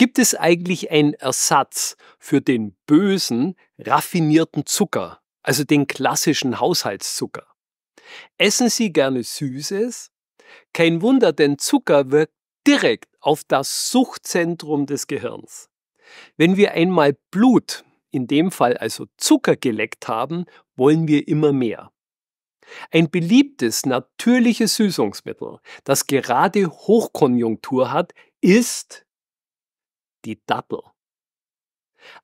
Gibt es eigentlich einen Ersatz für den bösen, raffinierten Zucker, also den klassischen Haushaltszucker? Essen Sie gerne Süßes? Kein Wunder, denn Zucker wirkt direkt auf das Suchtzentrum des Gehirns. Wenn wir einmal Blut, in dem Fall also Zucker geleckt haben, wollen wir immer mehr. Ein beliebtes natürliches Süßungsmittel, das gerade Hochkonjunktur hat, ist die Dattel.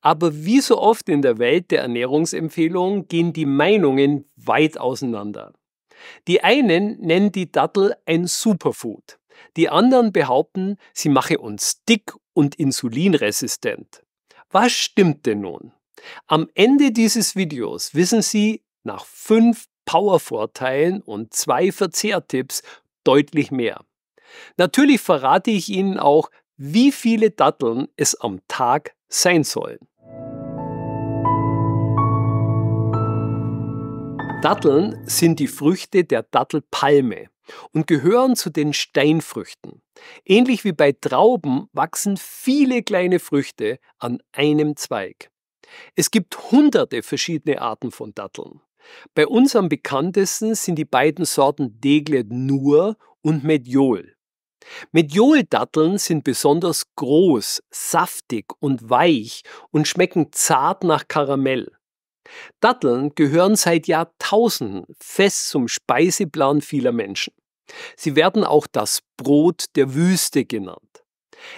Aber wie so oft in der Welt der Ernährungsempfehlungen gehen die Meinungen weit auseinander. Die einen nennen die Dattel ein Superfood. Die anderen behaupten, sie mache uns dick und insulinresistent. Was stimmt denn nun? Am Ende dieses Videos wissen Sie nach fünf Power-Vorteilen und zwei Verzehrtipps deutlich mehr. Natürlich verrate ich Ihnen auch, wie viele Datteln es am Tag sein sollen. Datteln sind die Früchte der Dattelpalme und gehören zu den Steinfrüchten. Ähnlich wie bei Trauben wachsen viele kleine Früchte an einem Zweig. Es gibt hunderte verschiedene Arten von Datteln. Bei uns am bekanntesten sind die beiden Sorten Deglet Nur und Mediol. Medjool-Datteln sind besonders groß, saftig und weich und schmecken zart nach Karamell. Datteln gehören seit Jahrtausenden fest zum Speiseplan vieler Menschen. Sie werden auch das Brot der Wüste genannt.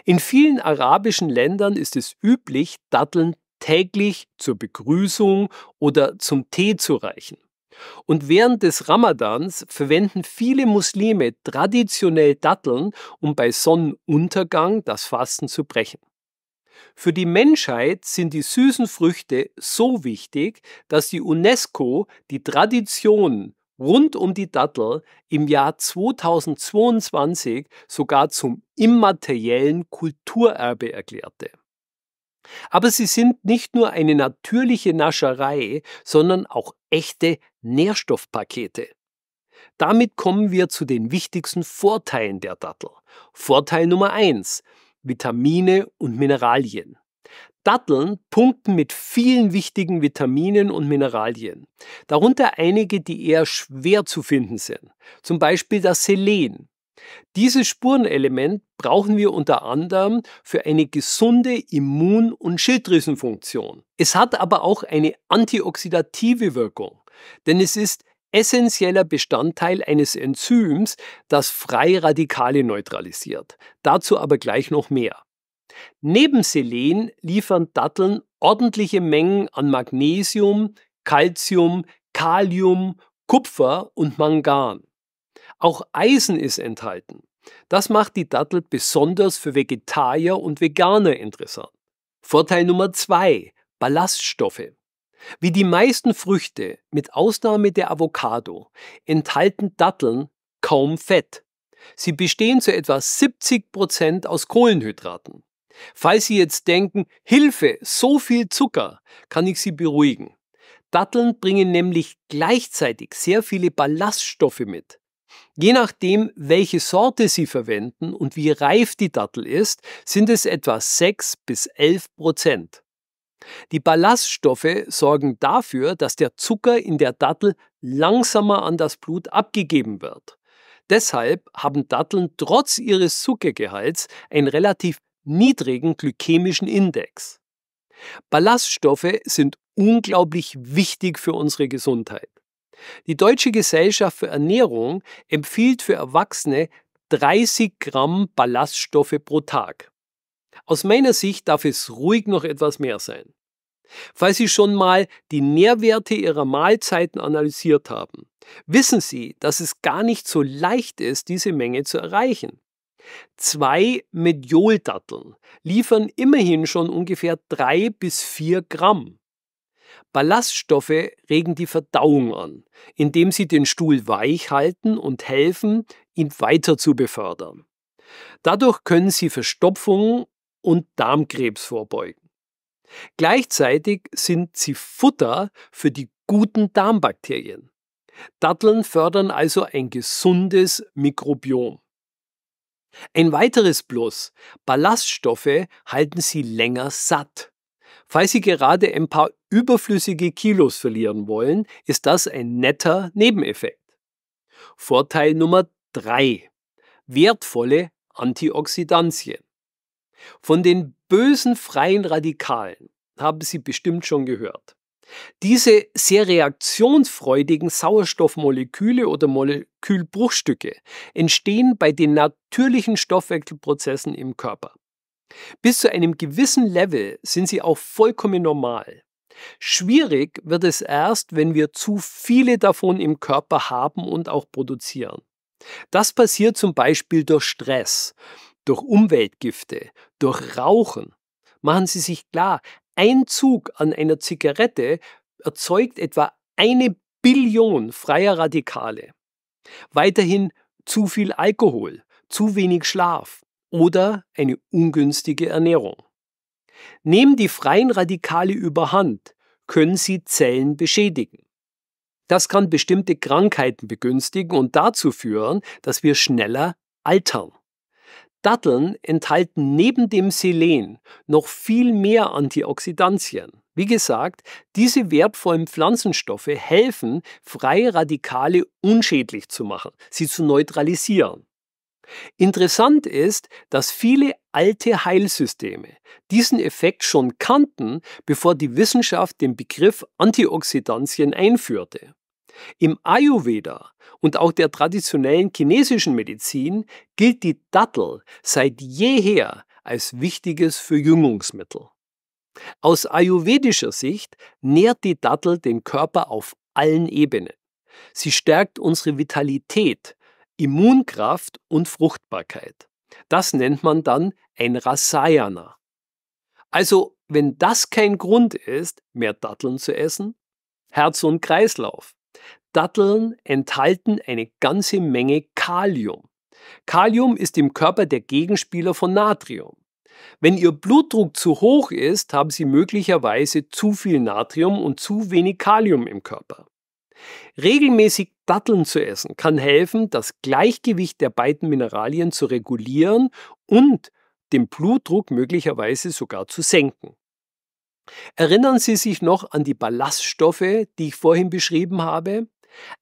In vielen arabischen Ländern ist es üblich, Datteln täglich zur Begrüßung oder zum Tee zu reichen. Und während des Ramadans verwenden viele Muslime traditionell Datteln, um bei Sonnenuntergang das Fasten zu brechen. Für die Menschheit sind die süßen Früchte so wichtig, dass die UNESCO die Tradition rund um die Dattel im Jahr 2022 sogar zum immateriellen Kulturerbe erklärte. Aber sie sind nicht nur eine natürliche Nascherei, sondern auch echte Nährstoffpakete. Damit kommen wir zu den wichtigsten Vorteilen der Dattel. Vorteil Nummer 1. Vitamine und Mineralien. Datteln punkten mit vielen wichtigen Vitaminen und Mineralien, darunter einige, die eher schwer zu finden sind, zum Beispiel das Selen. Dieses Spurenelement brauchen wir unter anderem für eine gesunde Immun- und Schilddrüsenfunktion. Es hat aber auch eine antioxidative Wirkung. Denn es ist essentieller Bestandteil eines Enzyms, das Freiradikale neutralisiert. Dazu aber gleich noch mehr. Neben Selen liefern Datteln ordentliche Mengen an Magnesium, Calcium, Kalium, Kupfer und Mangan. Auch Eisen ist enthalten. Das macht die Dattel besonders für Vegetarier und Veganer interessant. Vorteil Nummer 2. Ballaststoffe. Wie die meisten Früchte, mit Ausnahme der Avocado, enthalten Datteln kaum Fett. Sie bestehen zu etwa 70 Prozent aus Kohlenhydraten. Falls Sie jetzt denken, Hilfe, so viel Zucker, kann ich Sie beruhigen. Datteln bringen nämlich gleichzeitig sehr viele Ballaststoffe mit. Je nachdem, welche Sorte Sie verwenden und wie reif die Dattel ist, sind es etwa 6 bis 11 Prozent. Die Ballaststoffe sorgen dafür, dass der Zucker in der Dattel langsamer an das Blut abgegeben wird. Deshalb haben Datteln trotz ihres Zuckergehalts einen relativ niedrigen glykämischen Index. Ballaststoffe sind unglaublich wichtig für unsere Gesundheit. Die Deutsche Gesellschaft für Ernährung empfiehlt für Erwachsene 30 Gramm Ballaststoffe pro Tag. Aus meiner Sicht darf es ruhig noch etwas mehr sein. Falls Sie schon mal die Nährwerte Ihrer Mahlzeiten analysiert haben, wissen Sie, dass es gar nicht so leicht ist, diese Menge zu erreichen. Zwei Medioldatteln liefern immerhin schon ungefähr drei bis vier Gramm. Ballaststoffe regen die Verdauung an, indem sie den Stuhl weich halten und helfen, ihn weiter zu befördern. Dadurch können sie Verstopfungen und Darmkrebs vorbeugen. Gleichzeitig sind sie Futter für die guten Darmbakterien. Datteln fördern also ein gesundes Mikrobiom. Ein weiteres Plus. Ballaststoffe halten sie länger satt. Falls Sie gerade ein paar überflüssige Kilos verlieren wollen, ist das ein netter Nebeneffekt. Vorteil Nummer 3. Wertvolle Antioxidantien. Von den bösen freien Radikalen haben Sie bestimmt schon gehört. Diese sehr reaktionsfreudigen Sauerstoffmoleküle oder Molekülbruchstücke entstehen bei den natürlichen Stoffwechselprozessen im Körper. Bis zu einem gewissen Level sind sie auch vollkommen normal. Schwierig wird es erst, wenn wir zu viele davon im Körper haben und auch produzieren. Das passiert zum Beispiel durch Stress durch Umweltgifte, durch Rauchen. Machen Sie sich klar, ein Zug an einer Zigarette erzeugt etwa eine Billion freier Radikale. Weiterhin zu viel Alkohol, zu wenig Schlaf oder eine ungünstige Ernährung. Nehmen die freien Radikale überhand, können sie Zellen beschädigen. Das kann bestimmte Krankheiten begünstigen und dazu führen, dass wir schneller altern. Datteln enthalten neben dem Selen noch viel mehr Antioxidantien. Wie gesagt, diese wertvollen Pflanzenstoffe helfen, freie Radikale unschädlich zu machen, sie zu neutralisieren. Interessant ist, dass viele alte Heilsysteme diesen Effekt schon kannten, bevor die Wissenschaft den Begriff Antioxidantien einführte. Im Ayurveda und auch der traditionellen chinesischen Medizin gilt die Dattel seit jeher als wichtiges Verjüngungsmittel. Aus ayurvedischer Sicht nährt die Dattel den Körper auf allen Ebenen. Sie stärkt unsere Vitalität, Immunkraft und Fruchtbarkeit. Das nennt man dann ein Rasayana. Also, wenn das kein Grund ist, mehr Datteln zu essen, Herz und Kreislauf, Datteln enthalten eine ganze Menge Kalium. Kalium ist im Körper der Gegenspieler von Natrium. Wenn Ihr Blutdruck zu hoch ist, haben Sie möglicherweise zu viel Natrium und zu wenig Kalium im Körper. Regelmäßig Datteln zu essen kann helfen, das Gleichgewicht der beiden Mineralien zu regulieren und den Blutdruck möglicherweise sogar zu senken. Erinnern Sie sich noch an die Ballaststoffe, die ich vorhin beschrieben habe?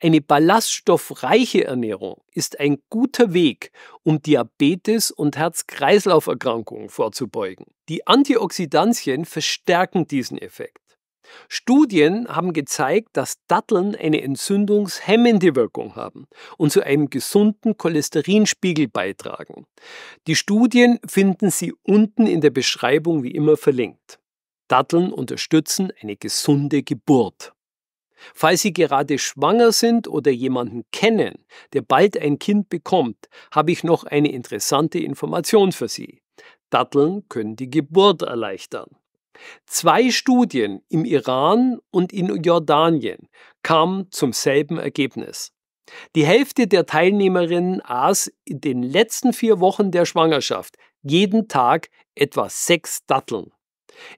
Eine ballaststoffreiche Ernährung ist ein guter Weg, um Diabetes und Herz-Kreislauf-Erkrankungen vorzubeugen. Die Antioxidantien verstärken diesen Effekt. Studien haben gezeigt, dass Datteln eine entzündungshemmende Wirkung haben und zu einem gesunden Cholesterinspiegel beitragen. Die Studien finden Sie unten in der Beschreibung wie immer verlinkt. Datteln unterstützen eine gesunde Geburt. Falls Sie gerade schwanger sind oder jemanden kennen, der bald ein Kind bekommt, habe ich noch eine interessante Information für Sie. Datteln können die Geburt erleichtern. Zwei Studien im Iran und in Jordanien kamen zum selben Ergebnis. Die Hälfte der Teilnehmerinnen aß in den letzten vier Wochen der Schwangerschaft jeden Tag etwa sechs Datteln.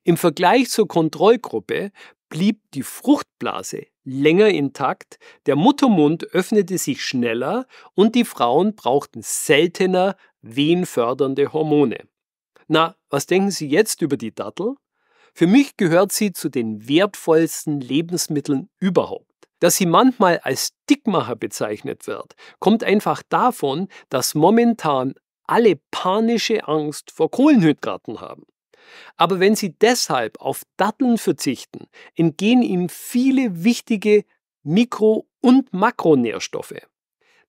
Im Vergleich zur Kontrollgruppe blieb die Fruchtblase länger intakt, der Muttermund öffnete sich schneller und die Frauen brauchten seltener wehenfördernde Hormone. Na, was denken Sie jetzt über die Dattel? Für mich gehört sie zu den wertvollsten Lebensmitteln überhaupt. Dass sie manchmal als Dickmacher bezeichnet wird, kommt einfach davon, dass momentan alle panische Angst vor Kohlenhydraten haben. Aber wenn Sie deshalb auf Datteln verzichten, entgehen Ihnen viele wichtige Mikro- und Makronährstoffe.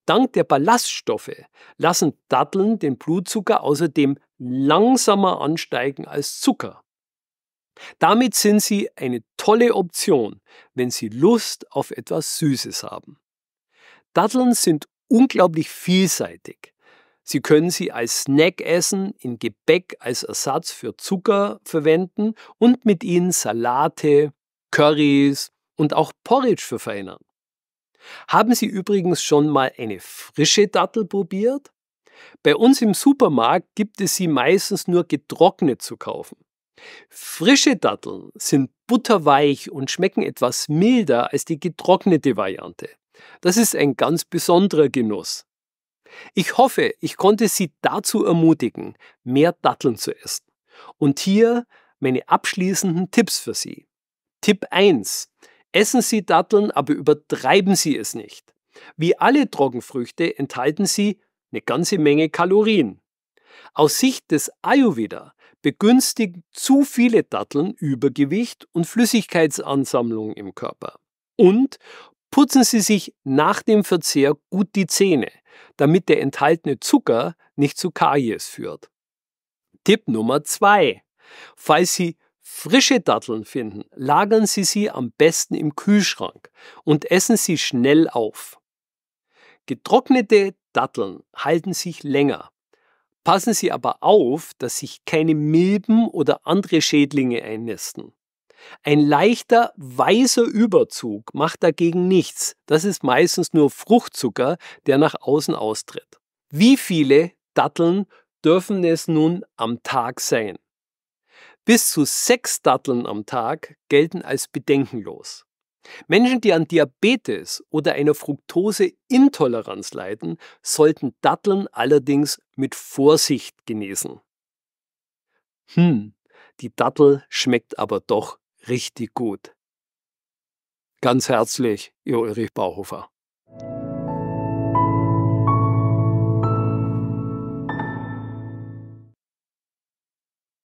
Dank der Ballaststoffe lassen Datteln den Blutzucker außerdem langsamer ansteigen als Zucker. Damit sind sie eine tolle Option, wenn Sie Lust auf etwas Süßes haben. Datteln sind unglaublich vielseitig. Sie können sie als Snack essen, in Gebäck als Ersatz für Zucker verwenden und mit ihnen Salate, Curries und auch Porridge verfeinern. Haben Sie übrigens schon mal eine frische Dattel probiert? Bei uns im Supermarkt gibt es sie meistens nur getrocknet zu kaufen. Frische Datteln sind butterweich und schmecken etwas milder als die getrocknete Variante. Das ist ein ganz besonderer Genuss. Ich hoffe, ich konnte Sie dazu ermutigen, mehr Datteln zu essen. Und hier meine abschließenden Tipps für Sie. Tipp 1. Essen Sie Datteln, aber übertreiben Sie es nicht. Wie alle Trockenfrüchte enthalten sie eine ganze Menge Kalorien. Aus Sicht des Ayurveda begünstigen zu viele Datteln Übergewicht und Flüssigkeitsansammlung im Körper und Putzen Sie sich nach dem Verzehr gut die Zähne, damit der enthaltene Zucker nicht zu Karies führt. Tipp Nummer zwei: Falls Sie frische Datteln finden, lagern Sie sie am besten im Kühlschrank und essen sie schnell auf. Getrocknete Datteln halten sich länger. Passen Sie aber auf, dass sich keine Milben oder andere Schädlinge einnisten. Ein leichter weißer Überzug macht dagegen nichts. Das ist meistens nur Fruchtzucker, der nach außen austritt. Wie viele Datteln dürfen es nun am Tag sein? Bis zu sechs Datteln am Tag gelten als bedenkenlos. Menschen, die an Diabetes oder einer Fructoseintoleranz leiden, sollten Datteln allerdings mit Vorsicht genießen. Hm, die Dattel schmeckt aber doch richtig gut. Ganz herzlich, Ihr Ulrich Bauhofer.